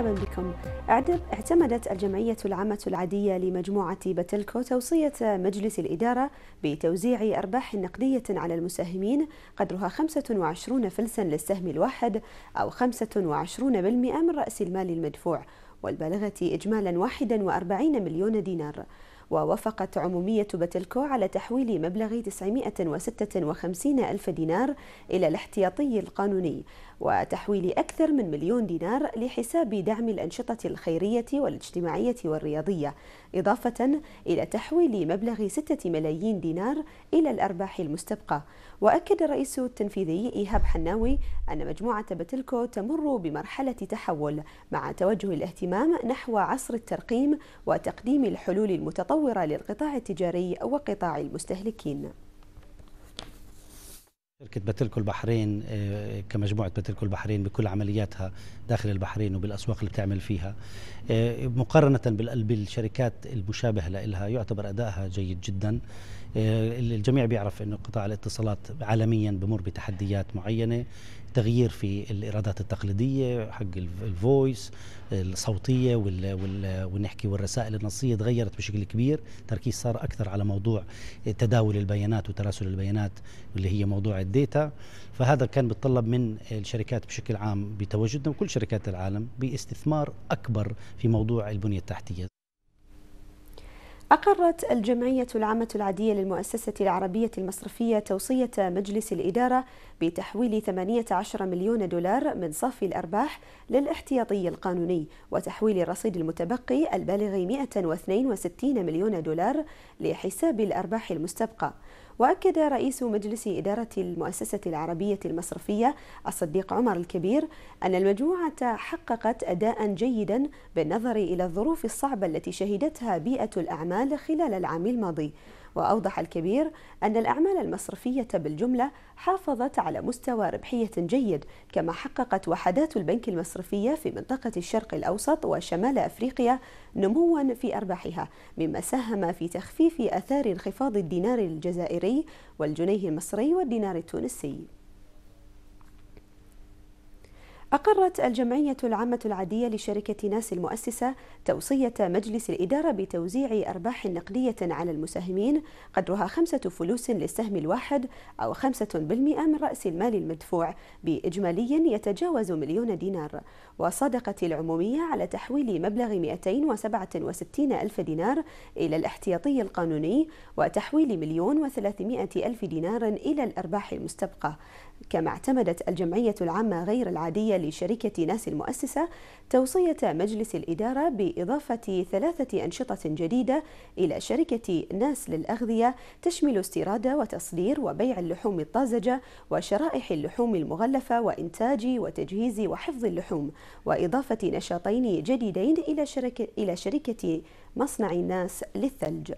مرحبا بكم اعتمدت الجمعية العامة العادية لمجموعة بتلكو توصية مجلس الإدارة بتوزيع أرباح نقدية على المساهمين قدرها 25 فلسا للسهم الواحد أو 25% من رأس المال المدفوع والبالغة إجمالا 41 مليون دينار ووافقت عمومية بتلكو على تحويل مبلغ 956 ألف دينار إلى الاحتياطي القانوني وتحويل أكثر من مليون دينار لحساب دعم الأنشطة الخيرية والاجتماعية والرياضية إضافة إلى تحويل مبلغ 6 ملايين دينار إلى الأرباح المستبقة وأكد الرئيس التنفيذي إيهاب حناوي أن مجموعة بتلكو تمر بمرحلة تحول مع توجه الاهتمام نحو عصر الترقيم وتقديم الحلول المتطورة متطورة للقطاع التجاري وقطاع المستهلكين شركة بتلكو البحرين آه، كمجموعة بتلكو البحرين بكل عملياتها داخل البحرين وبالأسواق اللي بتعمل فيها آه، مقارنة بالشركات المشابهة لها يعتبر أدائها جيد جدا آه، الجميع بيعرف انه قطاع الاتصالات عالميا بمر بتحديات معينه تغيير في الايرادات التقليديه حق الفويس الصوتيه وال وال ونحكي والرسائل النصيه تغيرت بشكل كبير تركيز صار اكثر على موضوع تداول البيانات وتراسل البيانات اللي هي موضوع الداتا فهذا كان بيتطلب من الشركات بشكل عام بتواجدنا وكل شركات العالم باستثمار اكبر في موضوع البنيه التحتيه أقرت الجمعية العامة العادية للمؤسسة العربية المصرفية توصية مجلس الإدارة بتحويل 18 مليون دولار من صافي الأرباح للاحتياطي القانوني وتحويل الرصيد المتبقي البالغ 162 مليون دولار لحساب الأرباح المستبقى وأكد رئيس مجلس إدارة المؤسسة العربية المصرفية الصديق عمر الكبير أن المجموعة حققت أداء جيدا بالنظر إلى الظروف الصعبة التي شهدتها بيئة الأعمال خلال العام الماضي وأوضح الكبير أن الأعمال المصرفية بالجملة حافظت على مستوى ربحية جيد كما حققت وحدات البنك المصرفية في منطقة الشرق الأوسط وشمال أفريقيا نموا في أرباحها مما ساهم في تخفيف أثار انخفاض الدينار الجزائري والجنيه المصري والدينار التونسي أقرت الجمعية العامة العادية لشركة ناس المؤسسة توصية مجلس الإدارة بتوزيع أرباح نقدية على المساهمين قدرها خمسة فلوس للسهم الواحد أو خمسة بالمئة من رأس المال المدفوع بإجمالي يتجاوز مليون دينار وصدقت العمومية على تحويل مبلغ 267 ألف دينار إلى الاحتياطي القانوني وتحويل مليون وثلاثمائة ألف دينار إلى الأرباح المستبقى كما اعتمدت الجمعية العامة غير العادية لشركة ناس المؤسسة توصية مجلس الإدارة بإضافة ثلاثة أنشطة جديدة إلى شركة ناس للأغذية تشمل استيراد وتصدير وبيع اللحوم الطازجة وشرائح اللحوم المغلفة وإنتاج وتجهيز وحفظ اللحوم وإضافة نشاطين جديدين إلى شركة, إلى شركة مصنع ناس للثلج